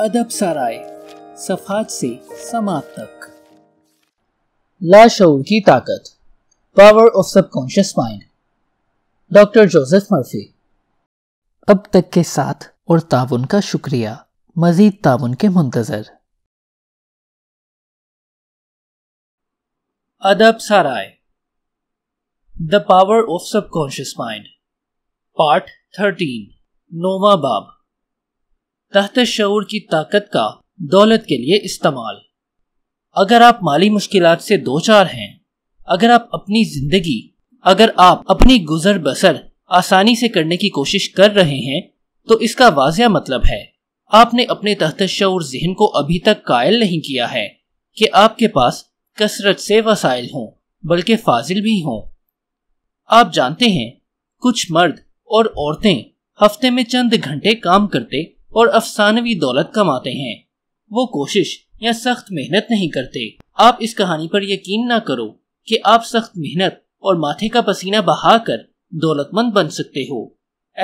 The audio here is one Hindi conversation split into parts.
अदब सराय सफात से समाप्त तक लाशूर की ताकत power of subconscious mind doctor Joseph Murphy अब तक के साथ और ताउन का शुक्रिया मजीद ताउन के मुंतजर अदब सराय the power of subconscious mind part thirteen नोवा बाब तहत शूर की ताकत का दौलत के लिए इस्तेमाल अगर आप माली मुश्किल से दो चार हैं अगर आप अपनी जिंदगी अगर आप अपनी गुजर बसर आसानी से करने की कोशिश कर रहे हैं तो इसका वाजिया मतलब है आपने अपने तहत शूर जहन को अभी तक कायल नहीं किया है कि आपके पास कसरत से वसाइल हों बल्कि फाजिल भी हों आप जानते हैं कुछ मर्द और औरतें हफ्ते में चंद घंटे काम करते और अफसानवी दौलत कमाते हैं वो कोशिश या सख्त मेहनत नहीं करते आप इस कहानी पर यकीन ना करो कि आप सख्त मेहनत और माथे का पसीना बहाकर दौलतमंद बन सकते हो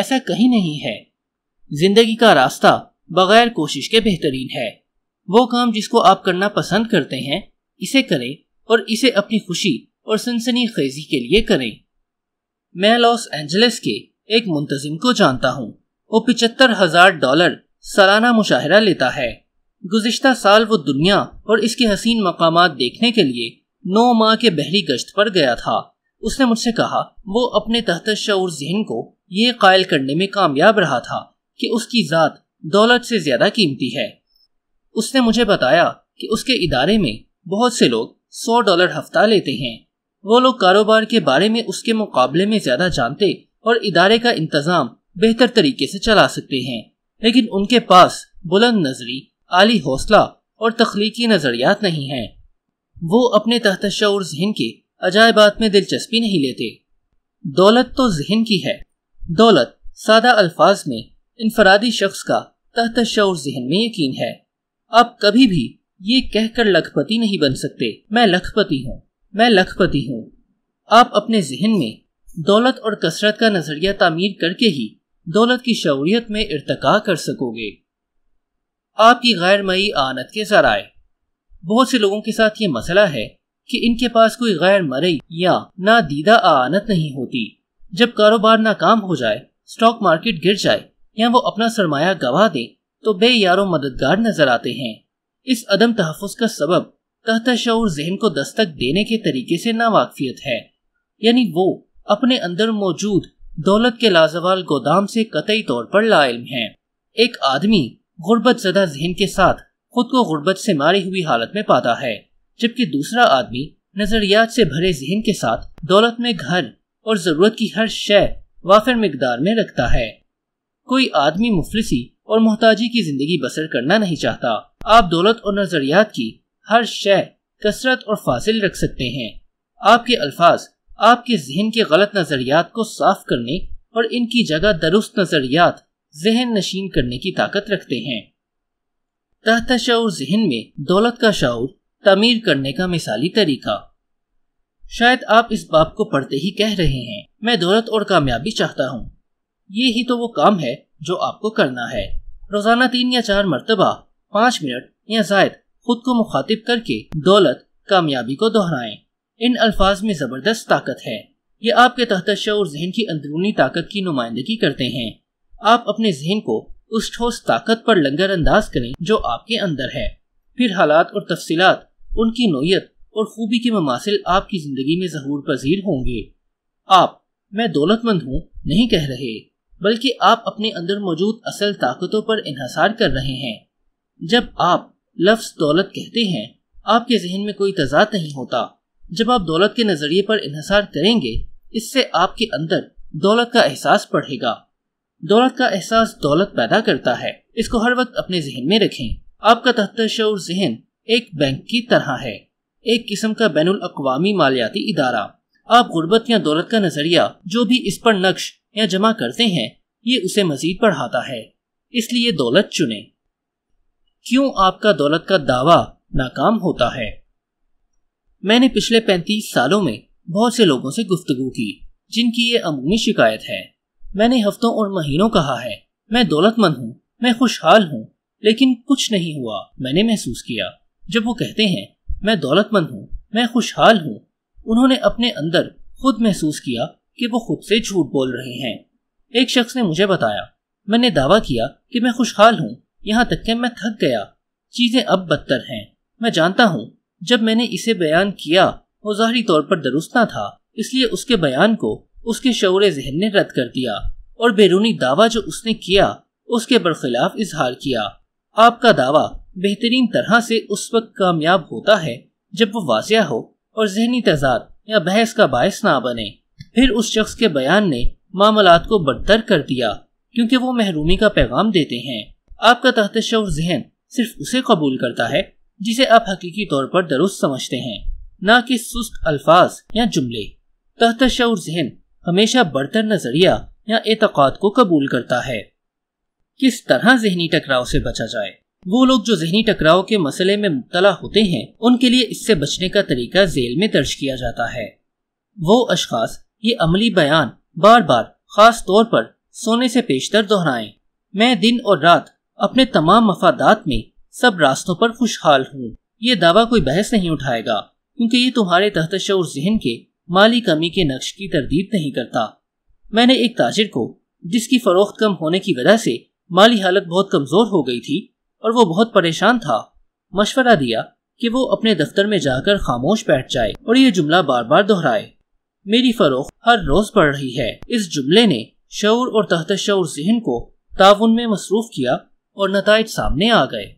ऐसा कहीं नहीं है जिंदगी का रास्ता बगैर कोशिश के बेहतरीन है वो काम जिसको आप करना पसंद करते हैं इसे करें और इसे अपनी खुशी और सनसनी खेजी के लिए करें मैं लॉस एंजलिस के एक मुंतजिम को जानता हूँ वो पिचहत्तर हजार डॉलर सालाना मुशाहरा लेता है गुजशत साल वो दुनिया और इसके हसीन मकाम देखने के लिए नौ माह के बहरी गश्त पर गया था उसने मुझसे कहा वो अपने तहत शौर जहन को ये कायल करने में कामयाब रहा था कि उसकी ज़ात दौलत से ज़्यादा कीमती है उसने मुझे बताया कि उसके इदारे में बहुत से लोग सौ डॉलर हफ्ता लेते हैं वो लोग कारोबार के बारे में उसके मुकाबले में ज़्यादा जानते और इदारे का इंतज़ाम बेहतर तरीके से चला सकते हैं लेकिन उनके पास बुलंद नजरी आली हौसला और तख्लीकी नज़रियात नहीं है वो अपने तहत शौर जहन के अजायबात में दिलचस्पी नहीं लेते दौलत तो जहन की है दौलत सादा अल्फाज में इनफरादी शख्स का तहत शौर जहन में यकीन है आप कभी भी ये कहकर लखपति नहीं बन सकते मैं लखपति हूँ मैं लखपति हूँ आप अपने जहन में दौलत और कसरत का नज़रिया तामीर करके ही दौलत की शौरियत में इरतका कर सकोगे आपकी गैर मई आनत के जराए बहुत से लोगों के साथ ये मसला है कि इनके पास कोई गैर मरई या ना दीदा आनत नहीं होती जब कारोबार नाकाम हो जाए स्टॉक मार्केट गिर जाए या वो अपना सरमाया गवा दे तो बे यारो मददगार नजर आते हैं इस अदम तहफ़ का सबब तहत जहन को दस्तक देने के तरीके से नावाकफियत है यानी वो अपने अंदर मौजूद दौलत के लाजवाल गोदाम से कतई तौर पर लाइम है एक आदमी गुर्बत जदा जहन के साथ खुद को गुर्बत से मारी हुई हालत में पाता है जबकि दूसरा आदमी नजरियात से भरे जहन के साथ दौलत में घर और जरूरत की हर शय वाफिर मकदार में रखता है कोई आदमी मुफलिसी और मोहताजी की जिंदगी बसर करना नहीं चाहता आप दौलत और नजरियात की हर शय कसरत और फासिल रख सकते हैं आपके अल्फाज आपके जहन के गलत नज़रियात को साफ करने और इनकी जगह दुरुस्त नज़रियात जहन नशीन करने की ताकत रखते हैं तहत शौर जहन में दौलत का शाऊर तमीर करने का मिसाली तरीका शायद आप इस बाप को पढ़ते ही कह रहे हैं मैं दौलत और कामयाबी चाहता हूँ ये ही तो वो काम है जो आपको करना है रोजाना तीन या चार मरतबा पाँच मिनट या जायद खुद को मुखातिब करके दौलत कामयाबी को दोहराएं इन अल्फाज में ज़बरदस्त ताकत है ये आपके तहत और जहन की अंदरूनी ताकत की नुमाइंदगी करते हैं आप अपने जहन को उस ठोस ताकत पर लंगर अंदाज करें जो आपके अंदर है फिर हालात और तफसीत उनकी नोयत और खूबी के ममासिल आपकी ज़िंदगी में जहूर पजीर होंगे आप मैं दौलतमंद हूँ नहीं कह रहे बल्कि आप अपने अंदर मौजूद असल ताकतों पर इहसार कर रहे हैं जब आप लफ्ज दौलत कहते हैं आपके जहन में कोई तजाद नहीं होता जब आप दौलत के नज़रिए पर इन्हसार करेंगे इससे आपके अंदर दौलत का एहसास बढ़ेगा दौलत का एहसास दौलत पैदा करता है इसको हर वक्त अपने जहन में रखें आपका तहतर शौर जहन एक बैंक की तरह है एक किस्म का बैन अवी मालियाती इदारा आप गुर्बत या दौलत का नजरिया जो भी इस पर नक्श या जमा करते हैं ये उसे मजीद बढ़ाता है इसलिए दौलत चुने क्यों आपका दौलत का दावा नाकाम होता है मैंने पिछले 35 सालों में बहुत से लोगों से गुफ्तगु की जिनकी ये अमूमी शिकायत है मैंने हफ्तों और महीनों कहा है मैं दौलतमंद हूँ मैं खुशहाल हूँ लेकिन कुछ नहीं हुआ मैंने महसूस किया जब वो कहते हैं मैं दौलतमंद हूँ मैं खुशहाल हूँ उन्होंने अपने अंदर खुद महसूस किया कि वो खुद से झूठ बोल रहे हैं एक शख्स ने मुझे बताया मैंने दावा किया कि मैं खुशहाल हूँ यहाँ तक के मैं थक गया चीजें अब बदतर हैं मैं जानता हूँ जब मैंने इसे बयान किया वो जाहरी तौर पर दुरुस्त ना था इसलिए उसके बयान को उसके शौर जहन ने रद्द कर दिया और बैरूनी दावा जो उसने किया उसके बरखिलाफ इजहार किया आपका दावा बेहतरीन तरह से उस वक्त कामयाब होता है जब वो वाजिया हो और जहनी तजाद या बहस का बायस ना बने फिर उस शख्स के बयान ने मामलात को बदतर कर दिया क्योंकि वो महरूमी का पैगाम देते हैं आपका तहत शौर जहन सिर्फ उसे कबूल करता है जिसे आप हकीकी तौर पर दुरुस्त समझते हैं न कि सुस्त अल्फाज या जुमले तहत शौर जहन हमेशा बढ़तर नजरिया या एतक़ाद को कबूल करता है किस तरह जहनी टकराव से बचा जाए वो लोग जो जहनी टकराव के मसले में मुबतला होते हैं उनके लिए इससे बचने का तरीका जेल में दर्ज किया जाता है वो अशखास ये अमली बयान बार बार खास तौर पर सोने से पेशतर दोहराएं मैं दिन और रात अपने तमाम मफादात में सब रास्तों पर खुशहाल हूँ ये दावा कोई बहस नहीं उठाएगा क्योंकि ये तुम्हारे तहत और जहन के माली कमी के नक्श की तरदीद नहीं करता मैंने एक ताजिर को जिसकी फरोख्त कम होने की वजह से माली हालत बहुत कमज़ोर हो गई थी और वो बहुत परेशान था मशवरा दिया कि वो अपने दफ्तर में जाकर खामोश बैठ जाए और ये जुमला बार बार दोहराए मेरी फरोख हर रोज पड़ रही है इस जुमले ने शौर और तहत शौर जहन को ताउन में मसरूफ किया और नतज सामने आ गए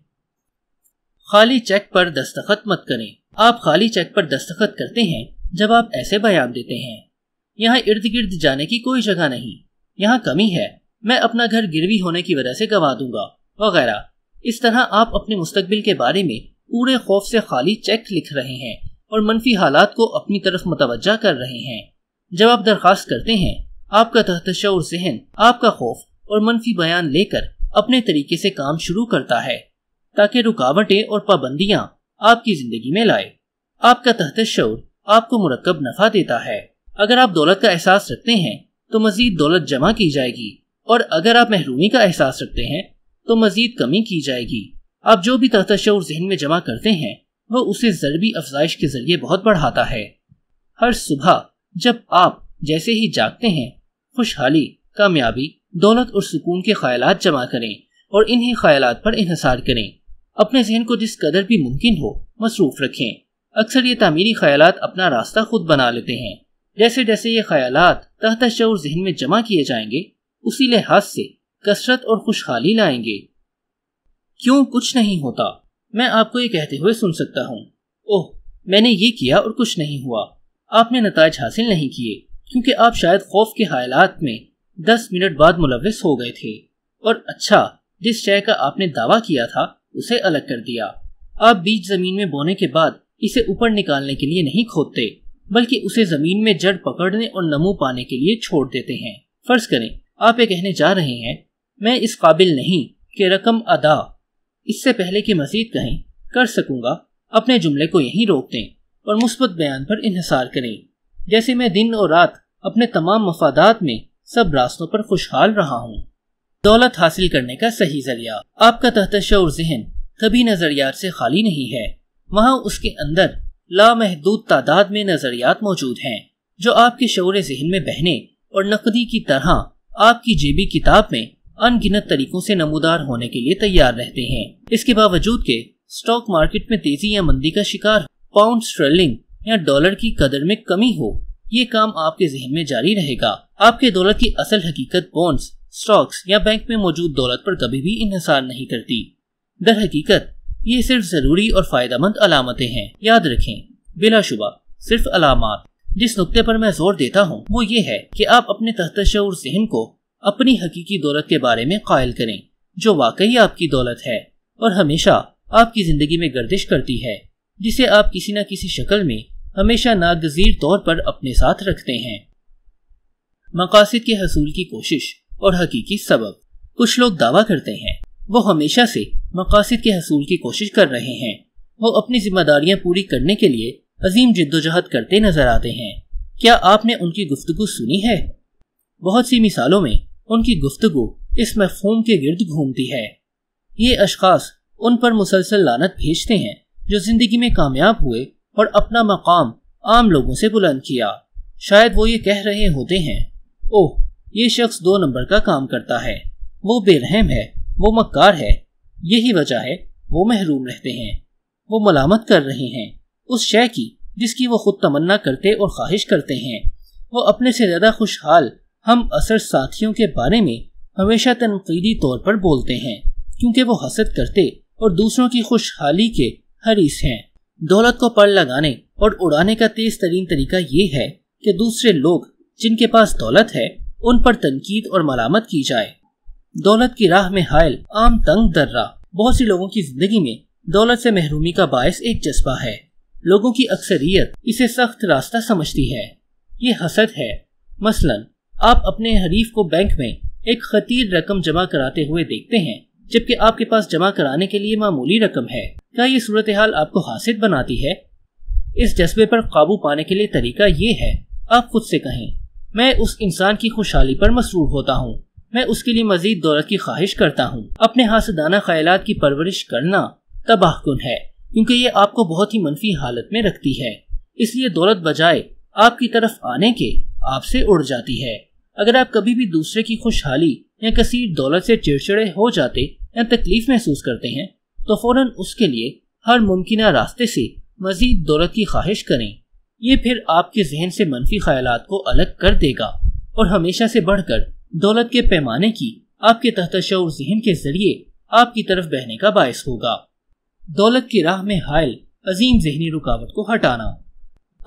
खाली चेक पर दस्तखत मत करें आप खाली चेक पर दस्तखत करते हैं जब आप ऐसे बयान देते हैं यहाँ इर्द गिर्द जाने की कोई जगह नहीं यहाँ कमी है मैं अपना घर गिरवी होने की वजह से गंवा दूंगा वगैरह इस तरह आप अपने मुस्तबिल के बारे में पूरे खौफ से खाली चेक लिख रहे हैं और मनफी हालात को अपनी तरफ मुतवजा कर रहे हैं जब आप दरख्वास्त करते हैं आपका तहतशा जहन आपका खौफ और मनफी बयान लेकर अपने तरीके से काम शुरू करता है ताकि रुकावटें और पाबंदियां आपकी जिंदगी में लाए आपका तहत शौर आपको मुरकब नफा देता है अगर आप दौलत का एहसास रखते हैं तो मजीद दौलत जमा की जाएगी और अगर आप महरूमी का एहसास रखते हैं तो मजीद कमी की जाएगी आप जो भी तहत शोर जहन में जमा करते हैं वह उसे जरबी अफजाइश के जरिए बहुत बढ़ाता है हर सुबह जब आप जैसे ही जागते हैं खुशहाली कामयाबी दौलत और सुकून के ख्याल जमा करें और इन्हीं ख्याल पर इंसार करें अपने जहन को जिस कदर भी मुमकिन हो मसरूफ रखें अक्सर ये तामीरी ख्याल अपना रास्ता खुद बना लेते हैं जैसे जैसे ये ख्याल तहत शौर जहन में जमा किए जाएंगे उसी लिहाज से कसरत और खुशहाली लाएंगे क्यों कुछ नहीं होता मैं आपको ये कहते हुए सुन सकता हूँ ओह मैंने ये किया और कुछ नहीं हुआ आपने नतज हासिल नहीं किए क्योंकि आप शायद खौफ के हालात में दस मिनट बाद मुलविस हो गए थे और अच्छा जिस शय का आपने दावा किया था उसे अलग कर दिया अब बीज जमीन में बोने के बाद इसे ऊपर निकालने के लिए नहीं खोदते बल्कि उसे जमीन में जड़ पकड़ने और नमू पाने के लिए छोड़ देते हैं फर्ज करें आप ये कहने जा रहे हैं मैं इस काबिल नहीं कि रकम अदा इससे पहले कि मजीद कहें कर सकूंगा अपने जुमले को यहीं रोक दें और मुस्बत बयान पर इंसार करें जैसे मैं दिन और रात अपने तमाम मफादात में सब रास्तों पर खुशहाल रहा हूँ दौलत हासिल करने का सही जरिया आपका तहतशर जहन कभी नजरियात से खाली नहीं है वहाँ उसके अंदर लामहदूद तादाद में नजरियात मौजूद हैं जो आपके शौर जहन में बहने और नकदी की तरह आपकी जेबी किताब में अनगिनत तरीकों से नमोदार होने के लिए तैयार रहते हैं इसके बावजूद के स्टॉक मार्केट में तेजी या मंदी का शिकार पाउंड स्ट्रेलिंग या डॉलर की कदर में कमी हो ये काम आपके जहन में जारी रहेगा आपके दौलत की असल हकीकत बॉन्ड्स स्टॉक्स या बैंक में मौजूद दौलत पर कभी भी इंसार नहीं करती दर हकीकत ये सिर्फ जरूरी और फायदेमंद अलामतें हैं याद रखें बिलाशुबा सिर्फ अलामत जिस नुकते पर मैं जोर देता हूँ वो ये है कि आप अपने तहत जहन को अपनी हकीकी दौलत के बारे में कायल करें जो वाकई आपकी दौलत है और हमेशा आपकी जिंदगी में गर्दिश करती है जिसे आप किसी न किसी शक्ल में हमेशा नागजीर तौर पर अपने साथ रखते हैं मकासद के हसूल की कोशिश और हकीकी सबब कुछ लोग दावा करते हैं वो हमेशा से मकासद के हसूल की कोशिश कर रहे हैं वो अपनी जिम्मेदारियां पूरी करने के लिए अजीम जिद्दोजहद करते नजर आते हैं क्या आपने उनकी गुफ्तगु सुनी है बहुत सी मिसालों में उनकी गुफ्तगु इस मफहूम के गिर्द घूमती है ये अशखास उन पर मुसलसल लानत भेजते हैं जो जिंदगी में कामयाब हुए और अपना मकाम आम लोगों से बुलंद किया शायद वो ये कह रहे होते हैं ओह ये शख्स दो नंबर का काम करता है वो बेरहम है वो मक्कार है यही वजह है वो महरूम रहते हैं वो मलामत कर रहे हैं उस शय की जिसकी वो खुद तमन्ना करते और ख्वाहिश करते हैं वो अपने से ज़्यादा खुशहाल हम असर साथियों के बारे में हमेशा तनकीदी तौर पर बोलते हैं क्योंकि वो हसद करते और दूसरों की खुशहाली के हरीस हैं दौलत को पर लगाने और उड़ाने का तेज तरीन तरीका ये है कि दूसरे लोग जिनके पास दौलत है उन पर तनकीद और मलामत की जाए दौलत की राह में हायल आम तंग दर्रा बहुत सी लोगों की जिंदगी में दौलत से महरूमी का बायस एक जज्बा है लोगों की अक्सरियत इसे सख्त रास्ता समझती है ये हसद है मसलन आप अपने हरीफ को बैंक में एक खतीर रकम जमा कराते हुए देखते हैं जबकि आपके पास जमा कराने के लिए मामूली रकम है क्या ये सूरत हाल आपको हासिल बनाती है इस जज्बे पर काबू पाने के लिए तरीका ये है आप खुद से कहें मैं उस इंसान की खुशहाली पर मसरूर होता हूँ मैं उसके लिए मजीद दौलत की ख्वाहिश करता हूँ अपने हासदाना ख्याल की परवरिश करना तबाहकुन है क्योंकि ये आपको बहुत ही मनफी हालत में रखती है इसलिए दौलत बजाय आपकी तरफ आने के आपसे उड़ जाती है अगर आप कभी भी दूसरे की खुशहाली या कसीर दौलत से चिड़चिड़े हो जाते या तकलीफ महसूस करते हैं तो फौरन उसके लिए हर मुमकिन रास्ते से मजीद दौलत की ख्वाहिश करें ये फिर आपके जहन से मनफी ख्याल को अलग कर देगा और हमेशा से बढ़कर दौलत के पैमाने की आपके तहत जहन के जरिए आपकी तरफ बहने का बायस होगा दौलत की राह में हायल अजीम जहनी रुकावट को हटाना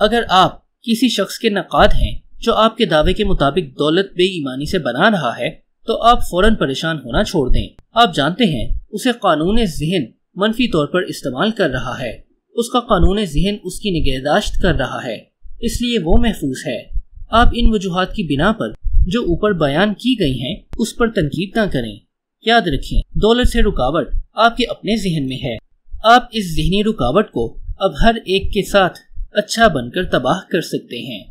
अगर आप किसी शख्स के नकाद हैं जो आपके दावे के मुताबिक दौलत बेईमानी से बना रहा है तो आप फौरन परेशान होना छोड़ दें आप जानते हैं उसे कानून जहन मनफी तौर पर इस्तेमाल कर रहा है उसका कानून जहन उसकी निगहदाश्त कर रहा है इसलिए वो महफूज है आप इन वजूहत की बिना पर जो ऊपर बयान की गई हैं उस पर तनकीद न करें याद रखें दौलत से रुकावट आपके अपने जहन में है आप इस जहनी रुकावट को अब हर एक के साथ अच्छा बनकर तबाह कर सकते हैं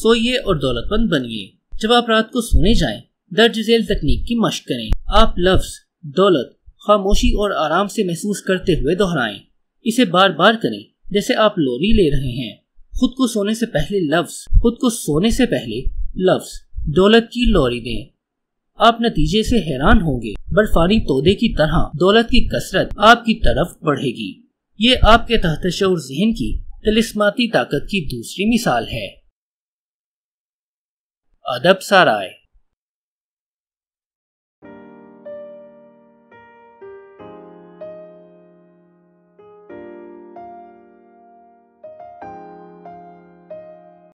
सोइए और दौलतमंद बनिए जब आप रात को सोने जाएं, दर्ज झेल तकनीक की मश्क करें आप लफ्ज दौलत खामोशी और आराम से महसूस करते हुए दोहराएं इसे बार बार करें जैसे आप लोरी ले रहे हैं खुद को सोने से पहले लफ्ज खुद को सोने से पहले लफ्ज दौलत की लोरी दें आप नतीजे से हैरान होंगे बर्फानी तोदे की तरह दौलत की कसरत आपकी तरफ बढ़ेगी ये आपके तहत जहन की तलिस्माती ताकत की दूसरी मिसाल है अदब साराय